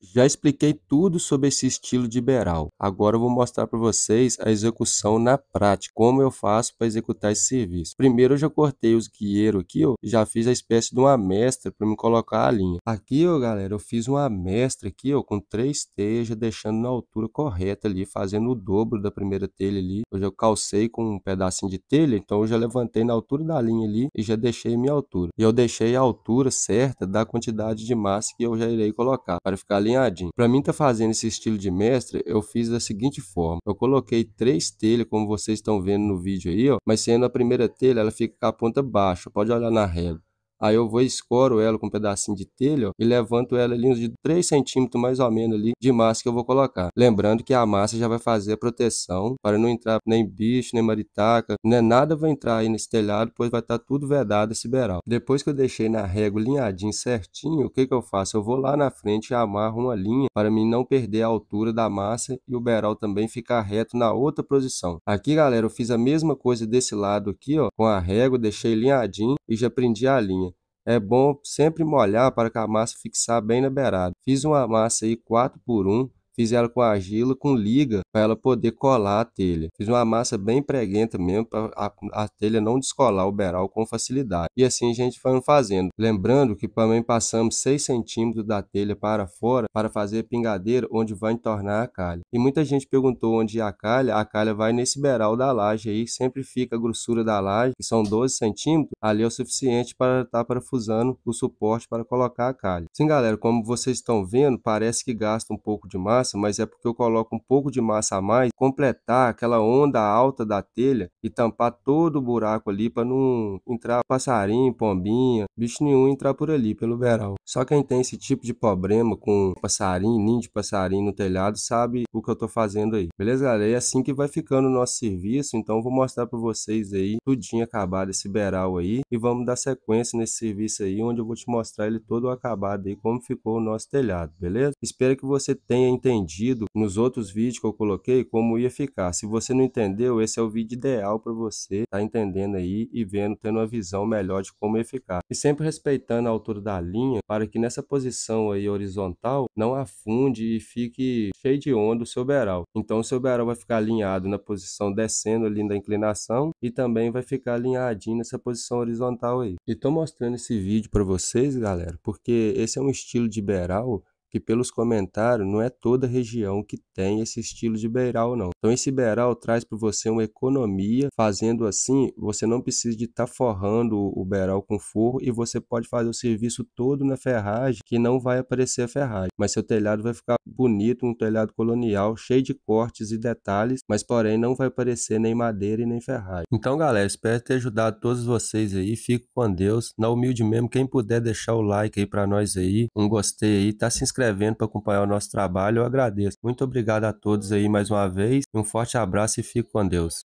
Já expliquei tudo sobre esse estilo de beral. Agora eu vou mostrar para vocês a execução na prática, como eu faço para executar esse serviço. Primeiro eu já cortei os guieiros aqui, ó, já fiz a espécie de uma mestra para me colocar a linha. Aqui, ó, galera, eu fiz uma mestra aqui, ó, com três telhas, deixando na altura correta ali, fazendo o dobro da primeira telha ali. Eu já calcei com um pedacinho de telha, então eu já levantei na altura da linha ali e já deixei minha altura. E eu deixei a altura certa da quantidade de massa que eu já irei colocar, para ficar ali alinhadinho. Para mim tá fazendo esse estilo de mestre, eu fiz da seguinte forma. Eu coloquei três telhas, como vocês estão vendo no vídeo aí, ó, mas sendo a primeira telha, ela fica com a ponta baixa. Pode olhar na régua. Aí eu vou escoro ela com um pedacinho de telha ó, e levanto ela ali uns de 3 centímetros mais ou menos ali de massa que eu vou colocar. Lembrando que a massa já vai fazer a proteção para não entrar nem bicho, nem maritaca, nem né? nada vai entrar aí nesse telhado, pois vai estar tá tudo vedado esse beral. Depois que eu deixei na régua linhadinho certinho, o que que eu faço? Eu vou lá na frente e amarro uma linha para mim não perder a altura da massa e o beral também ficar reto na outra posição. Aqui galera, eu fiz a mesma coisa desse lado aqui ó, com a régua, deixei linhadinho e já prendi a linha. É bom sempre molhar para que a massa fixar bem na beirada. Fiz uma massa aí 4 por 1 Fiz ela com argila, com liga, para ela poder colar a telha. Fiz uma massa bem preguenta mesmo, para a, a, telha não descolar o beral com facilidade. E assim a gente foi fazendo. Lembrando que também passamos 6 centímetros da telha para fora para fazer a pingadeira onde vai entornar a calha. E muita gente perguntou onde é a calha. A calha vai nesse beral da laje aí, sempre fica a grossura da laje, que são 12 centímetros. Ali é o suficiente para estar tá parafusando o suporte para colocar a calha. Sim, galera, como vocês estão vendo, parece que gasta um pouco de massa massa, mas é porque eu coloco um pouco de massa a mais, completar aquela onda alta da telha e tampar todo o buraco ali para não entrar passarinho, pombinha, bicho nenhum entrar por ali, pelo beral. Só quem tem esse tipo de problema com passarinho, ninho de passarinho no telhado, sabe o que eu estou fazendo aí. Beleza, galera? É assim que vai ficando o nosso serviço, então vou mostrar para vocês aí tudinho acabado esse beral aí e vamos dar sequência nesse serviço aí, onde eu vou te mostrar ele todo acabado aí, como ficou o nosso telhado, beleza? Espero que você tenha entendido entendido nos outros vídeos que eu coloquei como ia ficar. Se você não entendeu, esse é o vídeo ideal para você estar tá entendendo aí e vendo, tendo uma visão melhor de como ia ficar. E sempre respeitando a altura da linha para que nessa posição aí horizontal não afunde e fique cheio de onda o seu beral. Então o seu beral vai ficar alinhado na posição descendo ali da inclinação e também vai ficar alinhadinho nessa posição horizontal aí. E tô mostrando esse vídeo para vocês, galera, porque esse é um estilo de beral que pelos comentários não é toda região que tem esse estilo de beiral não. Então esse beiral traz para você uma economia, fazendo assim, você não precisa de estar tá forrando o beiral com forro e você pode fazer o serviço todo na ferragem, que não vai aparecer a ferragem, mas seu telhado vai ficar bonito, um telhado colonial, cheio de cortes e detalhes, mas porém não vai aparecer nem madeira e nem ferragem. Então galera, espero ter ajudado todos vocês aí, fico com Deus, na humilde mesmo, quem puder deixar o like aí para nós aí, um gostei aí, tá se inscrevendo inscrevendo para acompanhar o nosso trabalho. Eu agradeço. Muito obrigado a todos aí mais uma vez. Um forte abraço e fico com Deus.